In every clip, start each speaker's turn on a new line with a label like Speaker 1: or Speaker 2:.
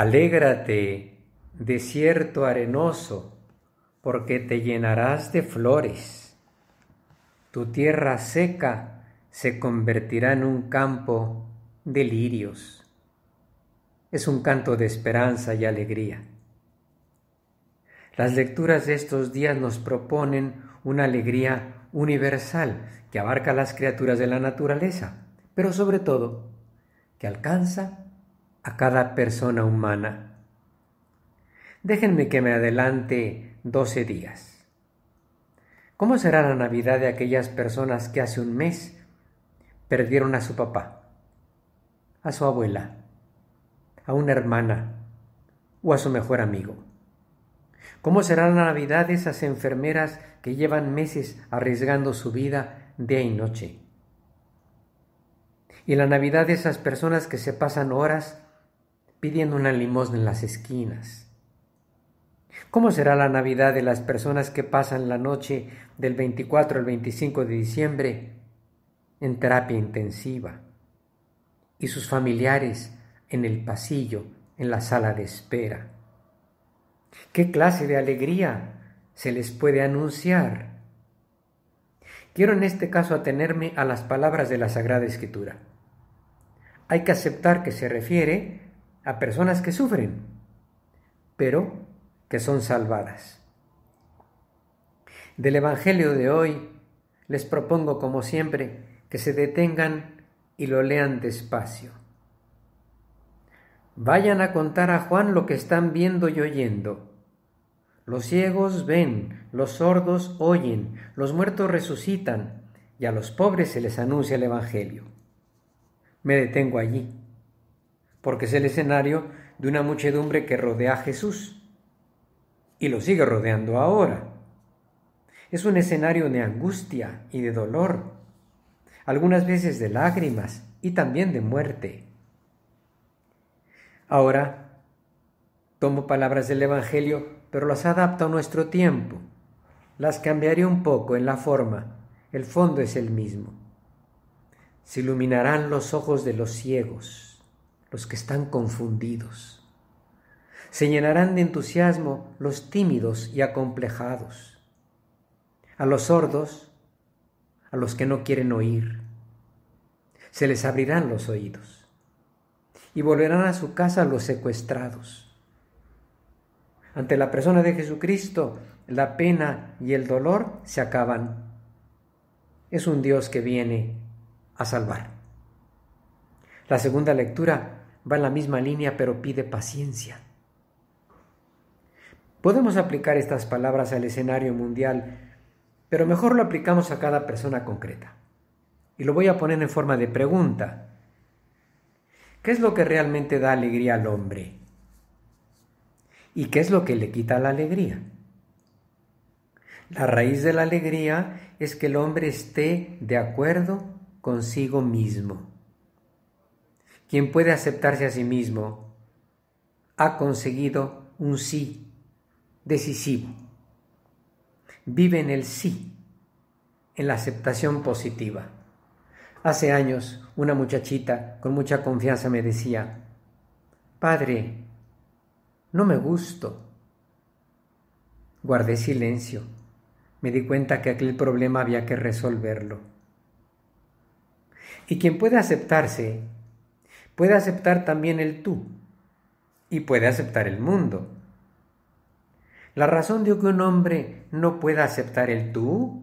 Speaker 1: Alégrate, desierto arenoso, porque te llenarás de flores. Tu tierra seca se convertirá en un campo de lirios. Es un canto de esperanza y alegría. Las lecturas de estos días nos proponen una alegría universal que abarca a las criaturas de la naturaleza, pero sobre todo que alcanza a cada persona humana. Déjenme que me adelante doce días. ¿Cómo será la Navidad de aquellas personas que hace un mes perdieron a su papá, a su abuela, a una hermana o a su mejor amigo? ¿Cómo será la Navidad de esas enfermeras que llevan meses arriesgando su vida día y noche? Y la Navidad de esas personas que se pasan horas pidiendo una limosna en las esquinas. ¿Cómo será la Navidad de las personas que pasan la noche del 24 al 25 de diciembre en terapia intensiva y sus familiares en el pasillo, en la sala de espera? ¿Qué clase de alegría se les puede anunciar? Quiero en este caso atenerme a las palabras de la Sagrada Escritura. Hay que aceptar que se refiere a personas que sufren, pero que son salvadas. Del Evangelio de hoy les propongo, como siempre, que se detengan y lo lean despacio. Vayan a contar a Juan lo que están viendo y oyendo. Los ciegos ven, los sordos oyen, los muertos resucitan, y a los pobres se les anuncia el Evangelio. Me detengo allí porque es el escenario de una muchedumbre que rodea a Jesús y lo sigue rodeando ahora. Es un escenario de angustia y de dolor, algunas veces de lágrimas y también de muerte. Ahora, tomo palabras del Evangelio, pero las adapto a nuestro tiempo. Las cambiaré un poco en la forma, el fondo es el mismo. Se iluminarán los ojos de los ciegos los que están confundidos. Se llenarán de entusiasmo los tímidos y acomplejados, a los sordos, a los que no quieren oír. Se les abrirán los oídos y volverán a su casa los secuestrados. Ante la persona de Jesucristo, la pena y el dolor se acaban. Es un Dios que viene a salvar. La segunda lectura va en la misma línea pero pide paciencia. Podemos aplicar estas palabras al escenario mundial, pero mejor lo aplicamos a cada persona concreta. Y lo voy a poner en forma de pregunta. ¿Qué es lo que realmente da alegría al hombre? ¿Y qué es lo que le quita la alegría? La raíz de la alegría es que el hombre esté de acuerdo consigo mismo. Quien puede aceptarse a sí mismo ha conseguido un sí decisivo. Vive en el sí, en la aceptación positiva. Hace años una muchachita con mucha confianza me decía, Padre, no me gusto. Guardé silencio. Me di cuenta que aquel problema había que resolverlo. Y quien puede aceptarse puede aceptar también el tú y puede aceptar el mundo. La razón de que un hombre no pueda aceptar el tú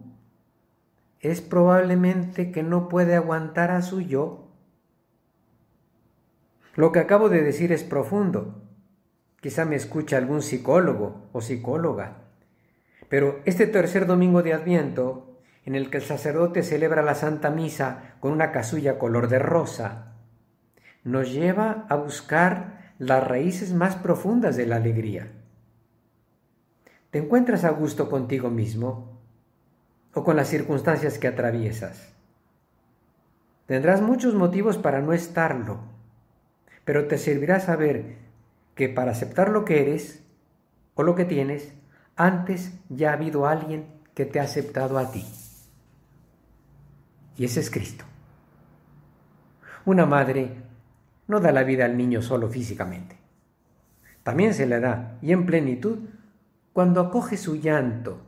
Speaker 1: es probablemente que no puede aguantar a su yo. Lo que acabo de decir es profundo. Quizá me escucha algún psicólogo o psicóloga. Pero este tercer domingo de Adviento, en el que el sacerdote celebra la Santa Misa con una casulla color de rosa, nos lleva a buscar las raíces más profundas de la alegría. ¿Te encuentras a gusto contigo mismo o con las circunstancias que atraviesas? Tendrás muchos motivos para no estarlo, pero te servirá saber que para aceptar lo que eres o lo que tienes, antes ya ha habido alguien que te ha aceptado a ti. Y ese es Cristo. Una madre no da la vida al niño solo físicamente. También se le da, y en plenitud, cuando acoge su llanto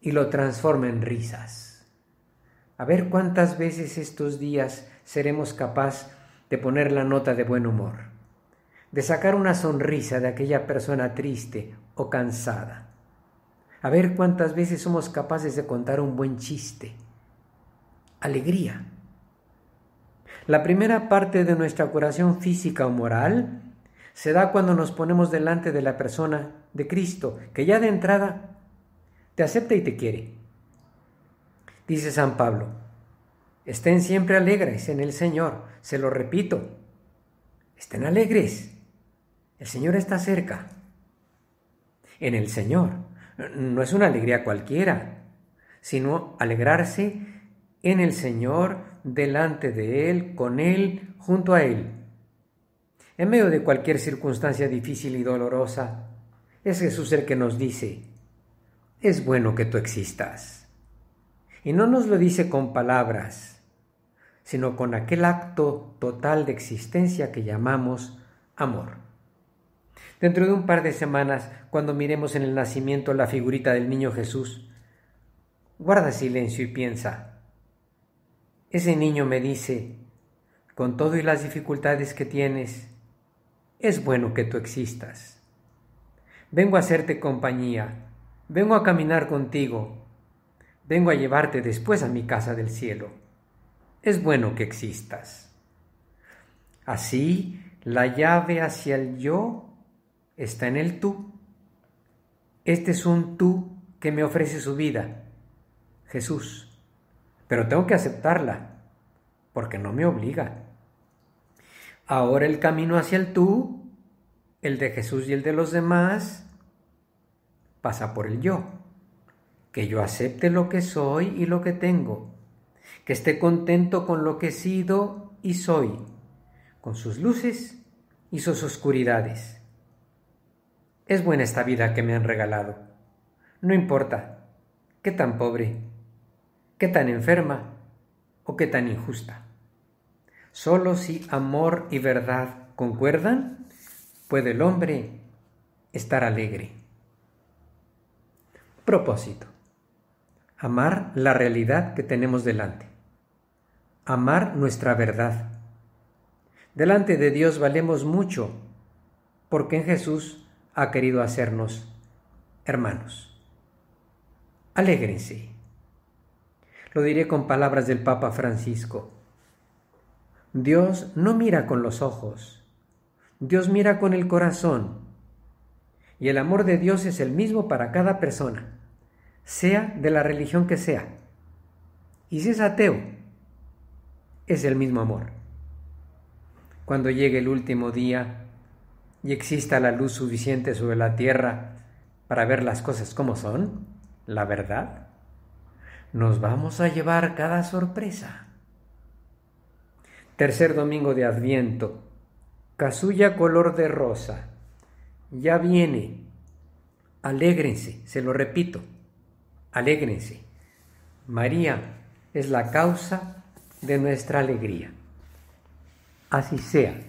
Speaker 1: y lo transforma en risas. A ver cuántas veces estos días seremos capaces de poner la nota de buen humor, de sacar una sonrisa de aquella persona triste o cansada. A ver cuántas veces somos capaces de contar un buen chiste. Alegría la primera parte de nuestra curación física o moral se da cuando nos ponemos delante de la persona de Cristo, que ya de entrada te acepta y te quiere. Dice San Pablo, estén siempre alegres en el Señor, se lo repito, estén alegres, el Señor está cerca. En el Señor no es una alegría cualquiera, sino alegrarse en el Señor delante de Él, con Él, junto a Él. En medio de cualquier circunstancia difícil y dolorosa, es Jesús el que nos dice, es bueno que tú existas. Y no nos lo dice con palabras, sino con aquel acto total de existencia que llamamos amor. Dentro de un par de semanas, cuando miremos en el nacimiento la figurita del niño Jesús, guarda silencio y piensa, ese niño me dice, con todo y las dificultades que tienes, es bueno que tú existas. Vengo a hacerte compañía, vengo a caminar contigo, vengo a llevarte después a mi casa del cielo. Es bueno que existas. Así, la llave hacia el yo está en el tú. Este es un tú que me ofrece su vida, Jesús pero tengo que aceptarla, porque no me obliga. Ahora el camino hacia el tú, el de Jesús y el de los demás, pasa por el yo. Que yo acepte lo que soy y lo que tengo, que esté contento con lo que he sido y soy, con sus luces y sus oscuridades. Es buena esta vida que me han regalado. No importa, qué tan pobre, qué tan enferma o qué tan injusta. Solo si amor y verdad concuerdan, puede el hombre estar alegre. Propósito. Amar la realidad que tenemos delante. Amar nuestra verdad. Delante de Dios valemos mucho porque en Jesús ha querido hacernos hermanos. Alégrense. Lo diré con palabras del Papa Francisco. Dios no mira con los ojos, Dios mira con el corazón. Y el amor de Dios es el mismo para cada persona, sea de la religión que sea. Y si es ateo, es el mismo amor. Cuando llegue el último día y exista la luz suficiente sobre la tierra para ver las cosas como son, la verdad, nos vamos a llevar cada sorpresa. Tercer domingo de Adviento. Casulla color de rosa. Ya viene. Alégrense, se lo repito. Alégrense. María es la causa de nuestra alegría. Así sea.